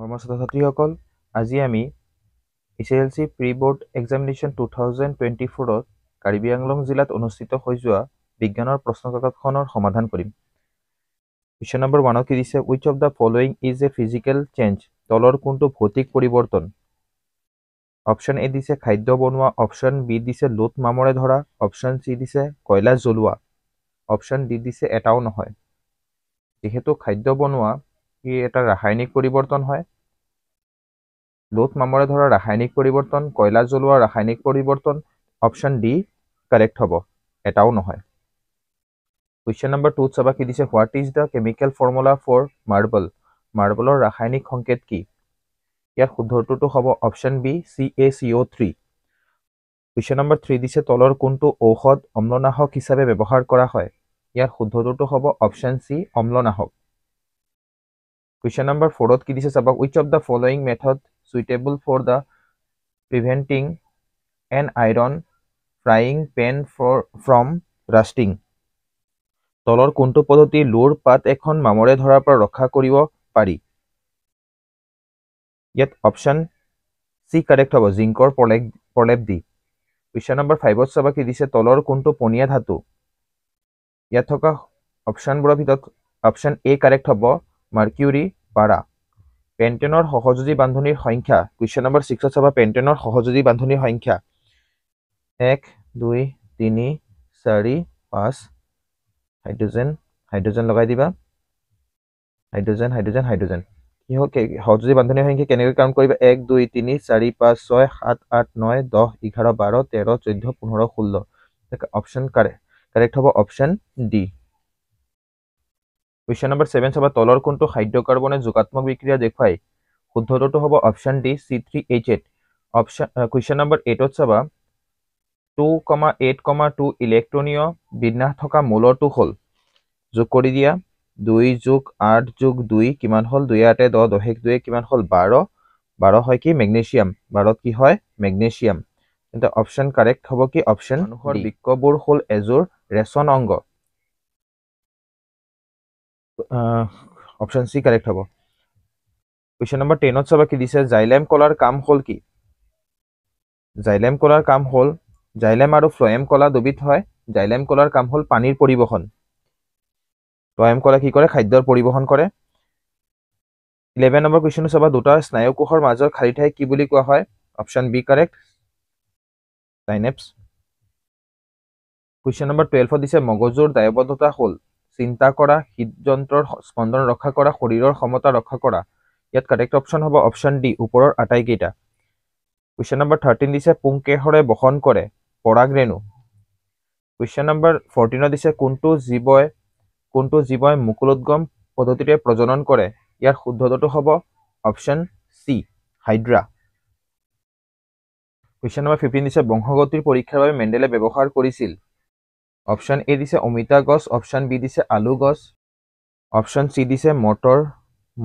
মৰমৰ ছাত্ৰ ছাত্ৰীসকল আজি আমি H L C pre board examination two thousand twenty ফ'ৰত কাৰ্বি আংলং জিলাত অনুষ্ঠিত হৈ যোৱা বিজ্ঞানৰ প্ৰশ্নকাকতখনৰ সমাধান কৰিম কুৱেশ্যন নম্বৰ ওৱানত কি দিছে which of the following is a physical change তলৰ কোনটো ভৌতিক পৰিৱৰ্তন অপশ্যন এ দিছে খাদ্য বনোৱা অপশ্যন বি দিছে লোট মামৰে ধৰা অপশ্যন চি দিছে কয়লা জ্বলোৱা অপশ্যন ডি দিছে এটাও নহয় যিহেতু খাদ্য বনোৱা কি এটা ৰাসায়নিক পৰিৱৰ্তন হয় লোট মামৰে ধৰা ৰাসায়নিক পৰিৱৰ্তন কয়লা জ্বলোৱা ৰাসায়নিক পৰিৱৰ্তন অপশ্যন ডি কাৰেক্ট হ'ব এটাও নহয় কুৱেশ্যন নম্বৰ টুত চাবা কি দিছে what is the chemical formula for marble মাৰ্বলৰ ৰাসায়নিক সংকেত কি ইয়াৰ শুদ্ধটোতো হ'ব option B C A C O' three question number three দিছে তলৰ কোনটো ঔষধ অম্লনাশক হিচাপে ব্যৱহাৰ কৰা হয় ইয়াৰ শুদ্ধটোতো হ'ব অপশ্যন চি অম্লনাশক কুৱেশ্যন নম্বৰ ফ'ৰত কি দিছে চাবক which of the following method suitable for the preventing an iron frying pan for from rusting তলৰ কোনটো পদ্ধতি লোৰ পাত এখন মামৰে ধৰাৰ পৰা ৰক্ষা কৰিব পাৰি ইয়াত অপশ্যন চি কাৰেক্ট হ'ব জিংকৰ প্ৰলেপ প্ৰলেপ দি কুৱেশ্যন নম্বৰ ফাইভত চাবা কি দিছে তলৰ কোনটো পনীয়া ধাতু ইয়াত থকা অপশ্যনবোৰৰ ভিতৰত অপশ্যন এ কাৰেক্ট হ'ব মাৰ্কিউৰী পাৰা পেণ্টেনৰ সহযোগী বান্ধনীৰ সংখ্যা কুৱেশ্যন নম্বৰ ছিক্সত চাবা পেণ্টেনৰ সহযোগী বান্ধনীৰ সংখ্যা এক দুই তিনি চাৰি পাঁচ হাইড্ৰজেন হাইড্ৰজেন লগাই দিবা হাইড্ৰজেন হাইড্ৰজেন হাইড্ৰজেন কি হ'ল সহযোগী বান্ধনীৰ সংখ্যা কেনেকৈ কাম কৰিবা এক দুই তিনি চাৰি পাঁচ ছয় সাত আঠ ন দহ এঘাৰ বাৰ তেৰ চৈধ্য পোন্ধৰ ষোল্ল অপশ্যন কাৰে কাৰেক্ট হ'ব option D question number seven চাবা তলৰ কোনটো হাইড্ৰকাৰ্বনে যোগাত্মক বিক্ৰিয়া দেখুৱাই শুদ্ধটোতো হ'ব option D C three H eight option question number এইটত চাবা two comma eight comma two ইলেক্ট্ৰনীয় বিন্যাস থকা মূলৰটো হ'ল যোগ কৰি দিয়া দুই যোগ আঠ যোগ দুই কিমান হ'ল দুই আঠে দহ দহেক দুয়ে কিমান হ'ল বাৰ বাৰ হয় কি মেগনেচিয়াম বাৰত কি হয় মেগনেচিয়াম তেন্তে অপশ্যন কাৰেক্ট হ'ব কি অপশ্যন মানুহৰ বৃক্ষবোৰ হ'ল এযোৰ ৰেচন অংগ অপশ্যন চি কাৰেক্ট হ'ব কুৱেশ্যন নম্বৰ টেনত চাবা কি দিছে জাইলেম কলাৰ কাম হ'ল কি জাইলেম কলাৰ কাম হ'ল জাইলেম আৰু ফ্লয়েম কলা দুবিধ হয় জাইলেম কলাৰ কাম হ'ল পানীৰ পৰিবহণ ফ্লয়েম কলা কি কৰে খাদ্যৰ পৰিবহণ কৰে ইলেভেন নম্বৰ কুৱেশ্যনটো চাবা দুটা স্নায়ুকোষৰ মাজৰ খালী ঠাই কি বুলি কোৱা হয় option B correct question number টুৱেলভত দিছে মগজুৰ দায়বদ্ধতা হ'ল চিন্তা কৰা হৃদযন্ত্ৰৰ স্পন্দন ৰক্ষা কৰা শৰীৰৰ ক্ষমতা ৰক্ষা কৰা ইয়াত কাৰেক্ট অপশ্যন হ'ব অপশ্যন ডি ওপৰৰ আটাইকেইটা কুৱেশ্যন নম্বৰ থাৰ্টিন দিছে পুংকেহৰে বহন কৰে পৰাগ ৰেণু কুৱেশ্যন নম্বৰ ফৰ্টিনত দিছে কোনটো জীৱই কোনটো জীৱই মুকুলোদগম পদ্ধতিৰে প্ৰজনন কৰে ইয়াৰ শুদ্ধটো হ'ব option C hydra question number fifteen দিছে বংশগতিৰ পৰীক্ষাৰ বাবে মেণ্ডেলে ব্যৱহাৰ কৰিছিল অপশ্যন এ দিছে অমিতা গছ অপশ্যন বি দিছে আলু গছ অপশ্যন চি দিছে মটৰ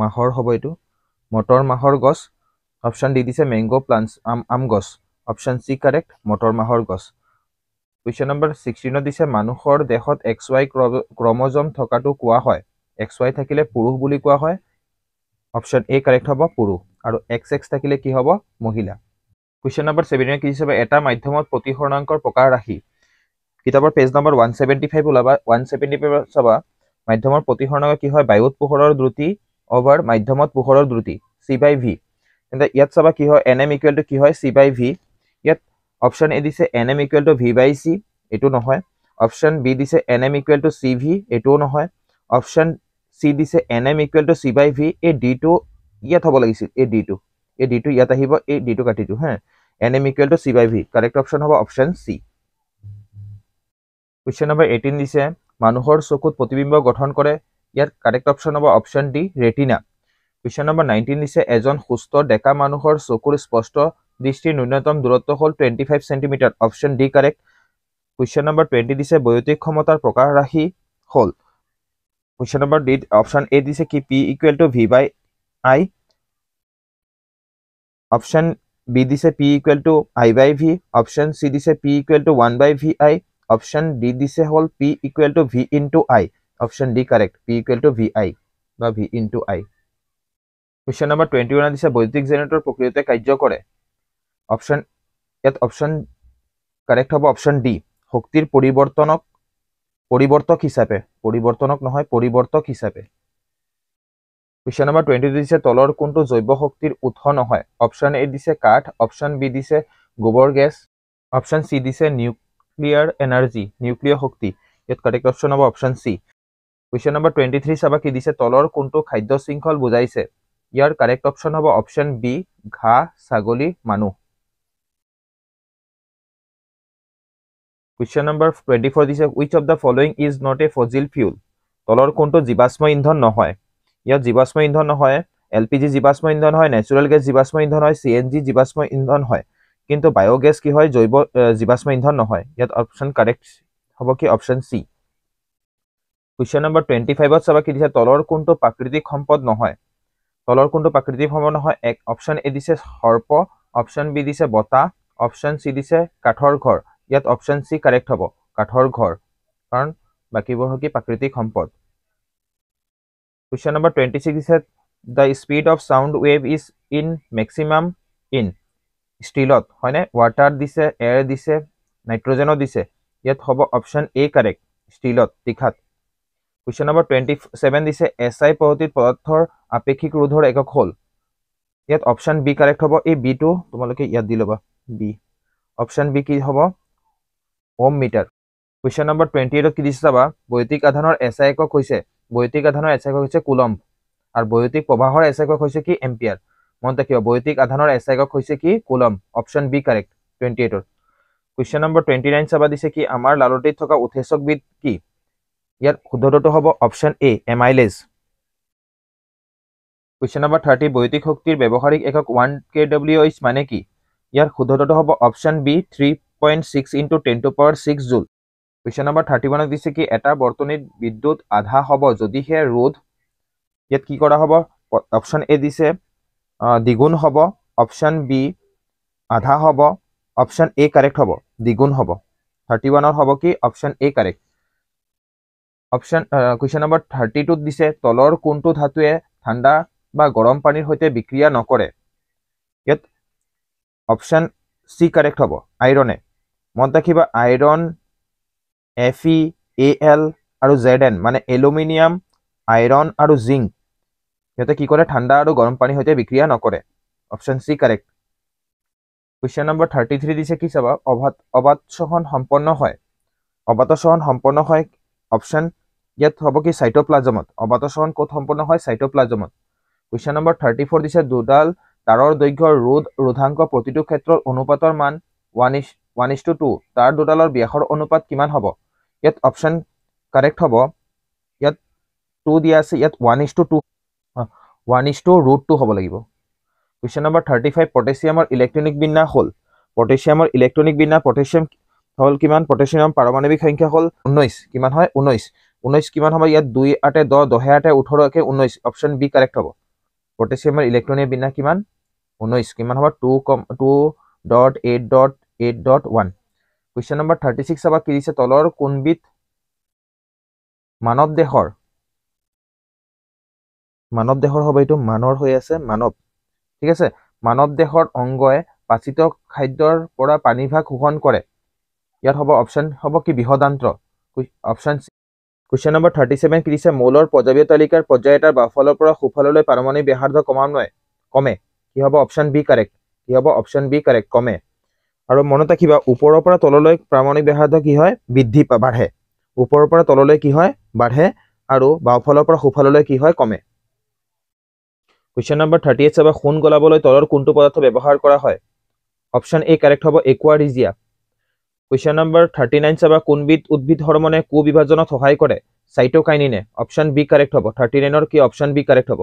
মাহৰ হ'ব এইটো মটৰ মাহৰ গছ অপশ্যন ডি দিছে মেংগ' প্লাণ্টছ আম আম গছ অপশ্যন চি কাৰেক্ট মটৰ মাহৰ গছ কুৱেশ্যন নম্বৰ ছিক্সটিনত দিছে মানুহৰ দেহত এক্স ৱাই ক্ৰমজম থকাটো কোৱা হয় এক্স ৱাই থাকিলে পুৰুষ বুলি কোৱা হয় অপশ্যন এ কাৰেক্ট হ'ব পুৰুষ আৰু এক্স এক্স থাকিলে কি হ'ব মহিলা কুৱেশ্যন নম্বৰ ছেভেনত কি হিচাপে এটা মাধ্যমত প্ৰতিসৰণাংকৰ প্ৰকাৰ ৰাখি কিতাপৰ page number one seventy five ওলাবা ওৱান ছেভেণ্টি ফাইভত চাবা মাধ্যমৰ প্ৰতিসৰণকে কি হয় বায়ুত পোহৰৰ দ্ৰুতি অভাৰ মাধ্যমত পোহৰৰ দ্ৰুতি চি বাই ভি তেন্তে ইয়াত চাবা কি হয় এন এম ইকুৱেল টু কি হয় চি বাই ভি ইয়াত অপশ্যন এ দিছে N M equal to V by C এইটো নহয় অপশ্যন বি দিছে N M equal to C V এইটোও নহয় অপশ্যন চি দিছে N M equal to C by V এই ডিটো ইয়াত হ'ব লাগিছিল এই ডিটো এই ডিটো ইয়াত আহিব এই ডিটো কাটিটো হা N M equal to C by V correct option হ'ব option C question number eighteen দিছে মানুহৰ চকুত প্ৰতিবিম্ব গঠন কৰে ইয়াত কাৰেক্ট অপশ্যন হ'ব option D retina question number nineteen দিছে এজন সুস্থ ডেকা মানুহৰ চকুৰ স্পষ্ট দৃষ্টিৰ ন্যূনতম দূৰত্ব হ'ল twenty five centimetre option D correct question number twenty দিছে বৈদ্যুতিক ক্ষমতাৰ প্ৰকাশ ৰাখি হ'ল question number D option A দিছে কি P equal to V by I option B দিছে P equal to I by V option C দিছে P equal to one by V I option D দিছে হল P equal to V into I option D correct P equal to V I বা V into I question number twenty one দিছে বৈদ্যুতিক generator প্রক্রিয়াতে কার্য করে option ইয়াত option correct হব অপশন ডি শক্তির পরিবর্তনক পরিবর্তক হিসাবে পরিবর্তনক নহয় পরিবর্তক হিসাবে কুয়েশন নম্বর টুয়েন্টি টু দিছে তলর কোনটো জৈব শক্তির উৎস নহয় অপশন এ দিছে কাঠ অপশন বি দিছে গোবর গ্যাস অপশন সি দিছে নিউক্লিয়ার এনার্জি নিউক্লিয় শক্তি ইয়াত কারেক্ট অপশন হব option C question number twenty three চাবা কি দিছে তলর কোন খাদ্য শৃঙ্খল বুঝাইছে ইয়ার কারেক্ট অপশন হব অপশন বি ঘা ছাগলী মানুহ কুৱেশ্যন নম্বৰ টুৱেণ্টি ফ'ৰ দিছে which of the following is not a fossil fuel তলৰ কোনটো জীৱাশ্ম ইন্ধন নহয় ইয়াত জীৱাশ্ম ইন্ধন নহয় এল পি জি জীৱাশ্ম ইন্ধন হয় নেচুৰেল গেছ জীৱাশ্ম ইন্ধন হয় চি এন জি জীৱাশ্ম ইন্ধন হয় কিন্তু বায়োগেছ কি হয় জৈৱ জীৱাশ্ম ইন্ধন নহয় ইয়াত অপশ্যন কাৰেক্ট হ'ব কি option C question number twenty ফাইভত চাবা কি দিছে তলৰ কোনটো প্ৰাকৃতিক সম্পদ নহয় তলৰ কোনটো প্ৰাকৃতিক সম্পদ নহয় এক অপশ্যন এ দিছে সৰ্প অপশ্যন বি দিছে বতাহ অপশ্যন চি দিছে কাঠৰ ঘৰ ইয়াত অপশ্যন চি কাৰেক্ট হ'ব কাঠৰ ঘৰ কাৰণ বাকীবোৰ হ'ল কি প্ৰাকৃতিক সম্পদ কুৱেশ্যন নম্বৰ টুৱেণ্টি ছিক্স দিছে the speed of sound wave is in maximum in ষ্টিলত হয়নে ৱাটাৰ দিছে এয়াৰ দিছে নাইট্ৰজেনো দিছে ইয়াত হ'ব অপশ্যন এ কাৰেক্ট ষ্টিলত তীখাত কুৱেশ্যন নম্বৰ টুৱেণ্টি ছেভেন দিছে এছ আই পদ্ধতিত পদাৰ্থৰ আপেক্ষিক ৰোধৰ একক হ'ল ইয়াত অপশ্যন বি কাৰেক্ট হ'ব এই বিটো তোমালোকে ইয়াত দি ল'বা বি অপশ্যন বি কি হ'ব ohm metre question number twenty এইটত কি দিছে চাবা বৈদ্যুতিক আধানৰ এছ আই একক হৈছে বৈদ্যুতিক আধানৰ এছ আই একক হৈছে কুলম্ব আৰু বৈদ্যুতিক প্ৰবাহৰ এছ আই একক হৈছে কি এম্পিয়াৰ মন ৰাখিব বৈদ্যুতিক আধানৰ এছ একক হৈছে কি coulomb option B correct twenty এইটৰ কুৱেশ্যন নম্বৰ টুৱেণ্টি নাইন চাবা দিছে কি আমাৰ লালটিত থকা উৎসকবিধ কি ইয়াত শুদ্ধটো হ'ব অপশ্যন এ এম আই লেজ কুৱেশ্যন নম্বৰ থাৰ্টি বৈদ্যুতিক শক্তিৰ ব্যৱহাৰিক একক ওৱান কে ডব্লিউ এইচ মানে কি ইয়াৰ শুদ্ধটো হ'ব option B three point six into ten to power six joule question number thirty ওৱানক দিছে কি এটা বৰ্তনীত বিদ্যুৎ আধা হ'ব যদিহে ৰোধ ইয়াত কি কৰা হ'ব অপশ্যন এ দিছে দ্বিগুণ হ'ব অপশ্যন বি আধা হ'ব অপশ্যন এ কাৰেক্ট হ'ব দ্বিগুণ হ'ব থাৰ্টি ওৱানৰ হ'ব কি option A correct option question number thirty টুত দিছে তলৰ কোনটো ধাতুৱে ঠাণ্ডা বা গৰম পানীৰ সৈতে বিক্ৰিয়া নকৰে ইয়াত অপশ্যন চি কাৰেক্ট হ'ব আইৰণে মনত ৰাখিবা iron F E A L আৰু জেড এন মানে এলুমিনিয়াম আইৰণ আৰু জিংক সিহঁতে কি কৰে ঠাণ্ডা আৰু গৰম পানীৰ সৈতে বিক্ৰিয়া নকৰে option C correct question number thirty three দিছে কি চাবা অবাত অবাতচন সম্পন্ন হয় অবাতচন সম্পন্ন হয় অপশ্যন ইয়াত হ'ব কি চাইট'প্লাজমত অবাতচন ক'ত সম্পন্ন হয় চাইট'প্লাজমত কুৱেশ্যন নম্বৰ থাৰ্টি ফ'ৰ দিছে দুডাল তাৰৰ দৈৰ্ঘ্য ৰোধ ৰোধাংক প্ৰতিটো ক্ষেত্ৰৰ অনুপাতৰ মান one is one is two two তাৰ দুডালৰ ব্যাসৰ অনুপাত কিমান হ'ব ইয়াত অপশ্যন কাৰেক্ট হ'ব ইয়াত টু দিয়া আছে ইয়াত one is two two one is two root two হ'ব লাগিব কুৱেশ্যন নম্বৰ থাৰ্টি ফাইভ পটেছিয়ামৰ ইলেক্ট্ৰনিক বিন্যাস হ'ল পটেছিয়ামৰ ইলেক্ট্ৰনিক বিন্যাস পটেছিয়াম হ'ল কিমান পটেছিয়ামৰ পাৰমাণৱিক সংখ্যা হ'ল ঊনৈছ কিমান হয় ঊনৈছ ঊনৈছ কিমান হ'ব ইয়াত দুই আঠে দহ দহে আঠে ওঠৰ একে ঊনৈছ অপশ্যন বি কাৰেক্ট হ'ব পটেছিয়ামৰ ইলেক্ট্ৰনিক বিন্যাস কিমান ঊনৈছ কিমান হ'ব two comma two dot eight dot eight dot one question number thirty six চাবা কি দিছে তলৰ কোনবিধ মানৱ দেহৰ মানৱ দেহৰ হব এইটো মানৰ হৈ আছে মানৱ ঠিক আছে মানৱ দেহৰ অংগই পাচিত খাদ্যৰ পৰা পানীভাগ শোষণ কৰে ইয়াত হ'ব অপশ্যন হ'ব কি বৃহদান্ত্ৰ option question number thirty seven কি মৌলৰ পজাবীয় তালিকাৰ পৰ্যায় এটাৰ বাফলৰ পৰা সুফললৈ পাৰমাণৱিক ব্যাসাৰ্ধ কমানৱে কমে কি হ'ব অপশ্যন বি কাৰেক্ট কি হ'ব অপশ্যন বি কাৰেক্ট কমে আৰু মনত ৰাখিবা ওপৰৰ পৰা তললৈ প্ৰামাণিক ব্যাসাৰ্ধ কি হয় বৃদ্ধি বাঢ়ে ওপৰৰ পৰা তললৈ কি হয় বাঢ়ে আৰু বাওঁফালৰ পৰা সোঁফাললৈ কি হয় কমে কুৱেশ্যন নম্বৰ থাৰ্টি এইট চাবা খুন গলাবলৈ তলৰ কোনটো পদাৰ্থ ব্যৱহাৰ কৰা হয় অপশ্যন এ কাৰেক্ট হ'ব একুৱাৰিজিয়া কুৱেশ্যন নম্বৰ থাৰ্টি নাইন চাবা কোনবিধ উদ্ভিদ হৰমনে কু বিভাজনত সহায় কৰে চাইটোকাইনিনে অপশ্যন বি কাৰেক্ট হ'ব থাৰ্টি নাইনৰ কি অপশ্যন বি কাৰেক্ট হ'ব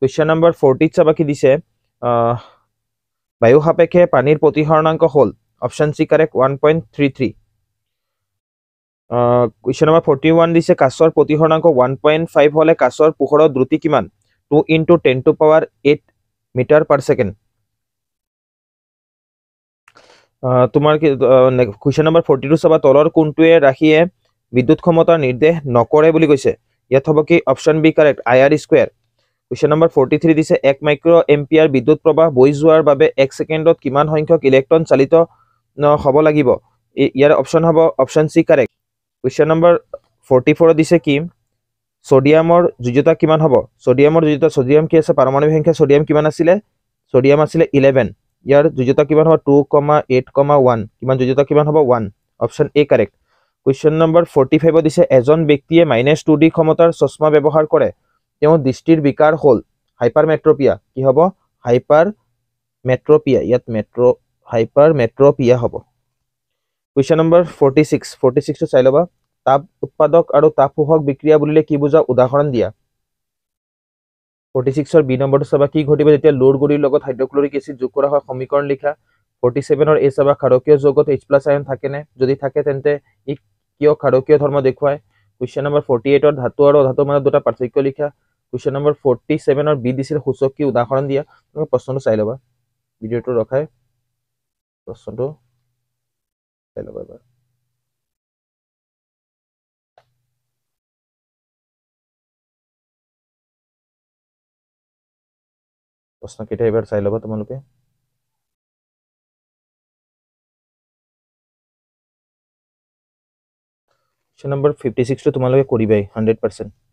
কুৱেশ্যন নম্বৰ ফৰ্টিত চাবা কি দিছে বায়ু সাপেক্ষে পানীৰ প্ৰতিসৰণাংক হ'ল option C correct one point three three question number forty one দিছে কাছৰ প্ৰতিসৰণাংক ওৱান পইণ্ট ফাইভ হ'লে কাছৰ পোহৰৰ দ্ৰুতি কিমান 2 into 10 to power 8 meter per second তোমাৰ কি কুৱেশ্যন নম্বৰ 42 সবা তলৰ কোনটোৱে ৰাখিয়ে বিদ্যুৎ ক্ষমতা নিৰ্দেশ নকৰে বুলি কৈছে ইয়াত হ'ব কি option B correct I R square question number 43 দিছে 1 মাইক্ৰো এম্পিয়াৰ বিদ্যুৎ প্ৰবাহ বৈ যোৱাৰ বাবে 1 ছেকেণ্ডত কিমান সংখ্যক ইলেক্ট্ৰন চালিত হ'ব লাগিব ইয়াৰ অপচন হ'ব option C correct question number 44 দিছে কি চডিয়ামৰ যোজ্যতা কিমান হ'ব চডিয়ামৰ যোজ্যতা চডিয়াম কি আছে পাৰমাণৱিক সংখ্যা চডিয়াম কিমান আছিলে চডিয়াম আছিলে ইলেভেন ইয়াৰ যোজ্যতা কিমান হ'ব two comma eight comma one কিমান যোজ্যতা কিমান হ'ব one option A correct question number forty ফাইভত দিছে এজন ব্যক্তিয়ে মাইনাছ টু ডি ক্ষমতাৰ চশমা ব্যৱহাৰ কৰে তেওঁ দৃষ্টিৰ বিকাৰ হ'ল হাইপাৰমেট্ৰপিয়া কি হ'ব হাইপাৰ মেট্ৰপিয়া ইয়াত মেট্ৰ হাইপাৰ মেট্ৰপিয়া হ'ব question number forty six forty ছিক্সটো চাই ল'বা তাপ উৎপাদক আৰু তাপোহক বিক্ৰিয়া বুলিলে কি বুজা উদাহৰণ দিয়া ফৰ্টি ছিক্সৰ বি নম্বৰটো চাবা কি ঘটিব যেতিয়া লোৰ গুৰিৰ লগত হাইড্ৰক্লৰিক এচিড যোগ কৰা হয় সমীকৰণ লিখা ফৰ্টি ছেভেনৰ এই চাবা খাৰকীয় যোগত এইচ প্লাছ আয়ন থাকেনে যদি থাকে তেন্তে ই কিয় খাৰকীয় ধৰ্ম দেখুৱাই কুৱেশ্যন নম্বৰ ফৰ্টি এইটৰ ধাতু আৰু অধাতুৰ মাজত দুটা পাৰ্থক্য লিখা কুৱেশ্যন নম্বৰ ফৰ্টি ছেভেনৰ বি ডি চিৰ সূচক কি উদাহৰণ দিয়া তুমি প্ৰশ্নটো চাই ল'বা ভিডিঅ'টো ৰখাই প্ৰশ্নটো চাই ল'বা এবাৰ প্রশ্ন কিটা এবাৰ চাই লও তোমালোকে 6 নম্বর 56 তোমালোকে করিবাই 100%